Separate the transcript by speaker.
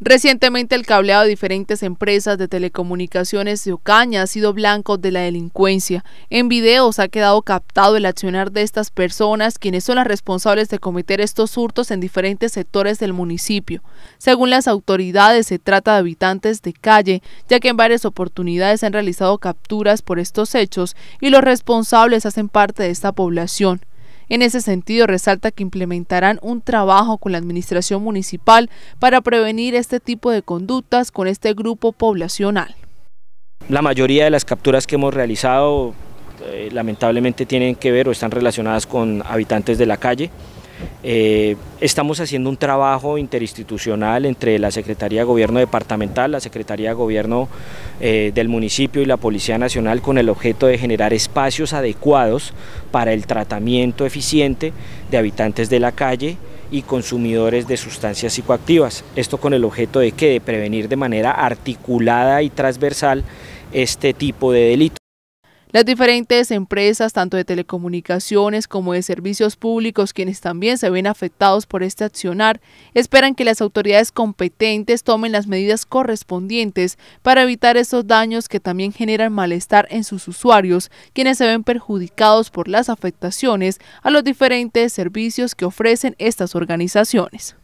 Speaker 1: Recientemente el cableado de diferentes empresas de telecomunicaciones de Ocaña ha sido blanco de la delincuencia. En videos ha quedado captado el accionar de estas personas, quienes son las responsables de cometer estos hurtos en diferentes sectores del municipio. Según las autoridades, se trata de habitantes de calle, ya que en varias oportunidades han realizado capturas por estos hechos y los responsables hacen parte de esta población. En ese sentido, resalta que implementarán un trabajo con la administración municipal para prevenir este tipo de conductas con este grupo poblacional.
Speaker 2: La mayoría de las capturas que hemos realizado eh, lamentablemente tienen que ver o están relacionadas con habitantes de la calle. Eh, estamos haciendo un trabajo interinstitucional entre la Secretaría de Gobierno Departamental, la Secretaría de Gobierno eh, del municipio y la Policía Nacional con el objeto de generar espacios adecuados para el tratamiento eficiente de habitantes de la calle y consumidores de sustancias psicoactivas. Esto con el objeto de que de prevenir de manera articulada y transversal este tipo de delitos.
Speaker 1: Las diferentes empresas, tanto de telecomunicaciones como de servicios públicos, quienes también se ven afectados por este accionar, esperan que las autoridades competentes tomen las medidas correspondientes para evitar estos daños que también generan malestar en sus usuarios, quienes se ven perjudicados por las afectaciones a los diferentes servicios que ofrecen estas organizaciones.